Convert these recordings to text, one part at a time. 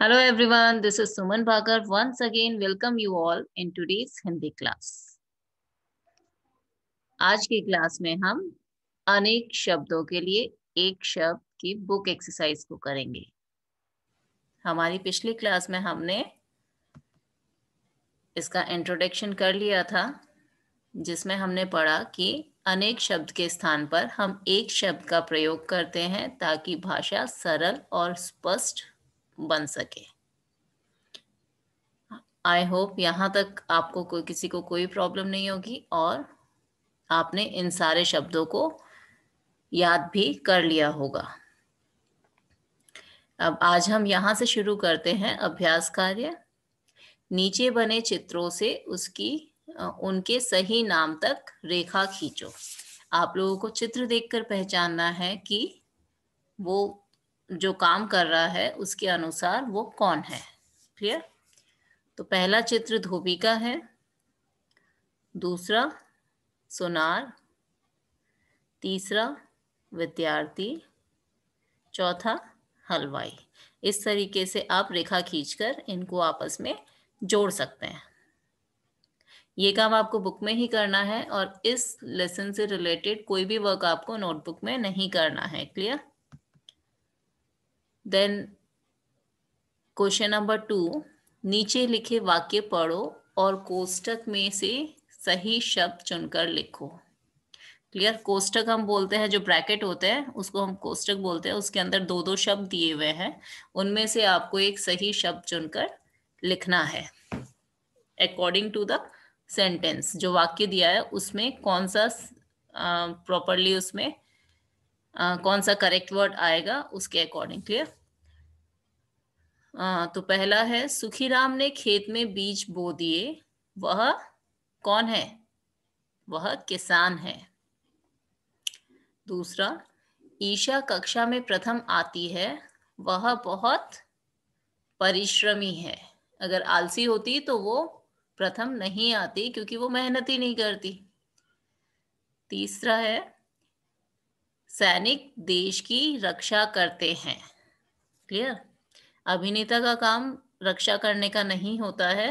Hello everyone, this is Suman Bhagar. Once again, welcome you all in today's Hindi class. आज की class में हम अनेक शब्दों के लिए एक शब्द की बुक एक्सरसाइज को करेंगे हमारी पिछली क्लास में हमने इसका इंट्रोडक्शन कर लिया था जिसमें हमने पढ़ा कि अनेक शब्द के स्थान पर हम एक शब्द का प्रयोग करते हैं ताकि भाषा सरल और स्पष्ट बन सके आई होप यहां तक आपको कोई किसी को कोई प्रॉब्लम नहीं होगी और आपने इन सारे शब्दों को याद भी कर लिया होगा अब आज हम यहाँ से शुरू करते हैं अभ्यास कार्य नीचे बने चित्रों से उसकी उनके सही नाम तक रेखा खींचो आप लोगों को चित्र देखकर पहचानना है कि वो जो काम कर रहा है उसके अनुसार वो कौन है क्लियर तो पहला चित्र धोबी का है दूसरा सोनार तीसरा विद्यार्थी चौथा हलवाई इस तरीके से आप रेखा खींचकर इनको आपस में जोड़ सकते हैं ये काम आपको बुक में ही करना है और इस लेसन से रिलेटेड कोई भी वर्क आपको नोटबुक में नहीं करना है clear then question number two नीचे लिखे वाक्य पढ़ो और कोष्टक में से सही शब्द चुनकर लिखो क्लियर कोष्टक हम बोलते हैं जो ब्रैकेट होते हैं उसको हम कोष्टक बोलते हैं उसके अंदर दो दो शब्द दिए हुए हैं उनमें से आपको एक सही शब्द चुनकर लिखना है अकॉर्डिंग टू द सेंटेंस जो वाक्य दिया है उसमें कौन सा प्रॉपरली उसमें कौन सा करेक्ट वर्ड आएगा उसके अकॉर्डिंग क्लियर uh, तो पहला है सुखी राम ने खेत में बीज बो दिए वह कौन है वह किसान है दूसरा ईशा कक्षा में प्रथम आती है वह बहुत परिश्रमी है अगर आलसी होती तो वो प्रथम नहीं आती क्योंकि वो मेहनत ही नहीं करती तीसरा है सैनिक देश की रक्षा करते हैं क्लियर अभिनेता का काम रक्षा करने का नहीं होता है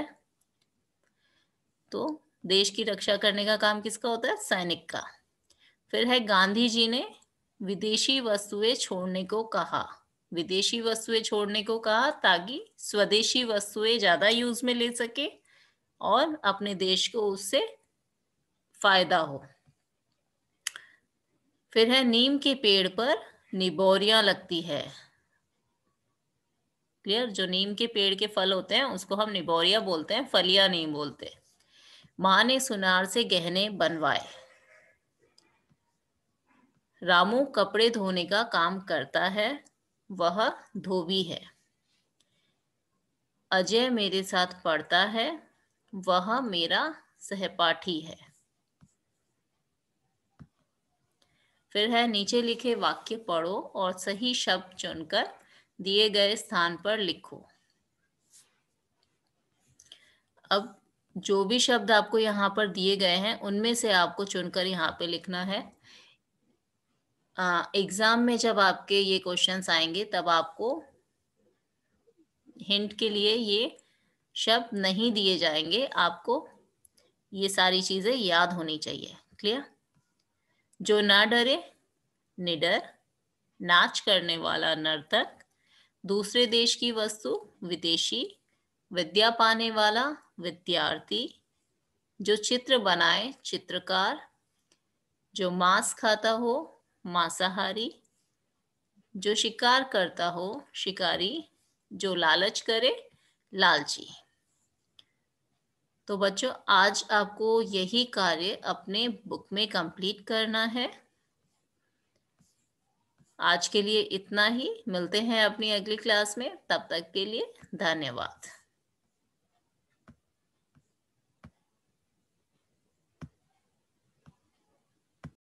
तो देश की रक्षा करने का काम किसका होता है सैनिक का फिर है गांधी जी ने विदेशी वस्तुएं छोड़ने को कहा विदेशी वस्तुएं छोड़ने को कहा ताकि स्वदेशी वस्तुएं ज्यादा यूज में ले सके और अपने देश को उससे फायदा हो फिर है नीम के पेड़ पर निबोरिया लगती है क्लियर जो नीम के पेड़ के फल होते हैं उसको हम निबोरिया बोलते हैं फलिया नहीं बोलते माँ ने सुनार से गहने बनवाए रामू कपड़े धोने का काम करता है वह धोबी है अजय मेरे साथ पढ़ता है वह मेरा सहपाठी है फिर है नीचे लिखे वाक्य पढ़ो और सही शब्द चुनकर दिए गए स्थान पर लिखो अब जो भी शब्द आपको यहाँ पर दिए गए हैं उनमें से आपको चुनकर यहाँ पे लिखना है एग्जाम में जब आपके ये क्वेश्चंस आएंगे तब आपको हिंट के लिए ये शब्द नहीं दिए जाएंगे आपको ये सारी चीज़ें याद होनी चाहिए क्लियर जो ना डरे निडर नाच करने वाला नर्तक दूसरे देश की वस्तु विदेशी विद्या पाने वाला विद्यार्थी जो चित्र बनाए चित्रकार जो मांस खाता हो मांसाहारी जो शिकार करता हो शिकारी जो लालच करे लालची तो बच्चों आज आपको यही कार्य अपने बुक में कंप्लीट करना है आज के लिए इतना ही मिलते हैं अपनी अगली क्लास में तब तक के लिए धन्यवाद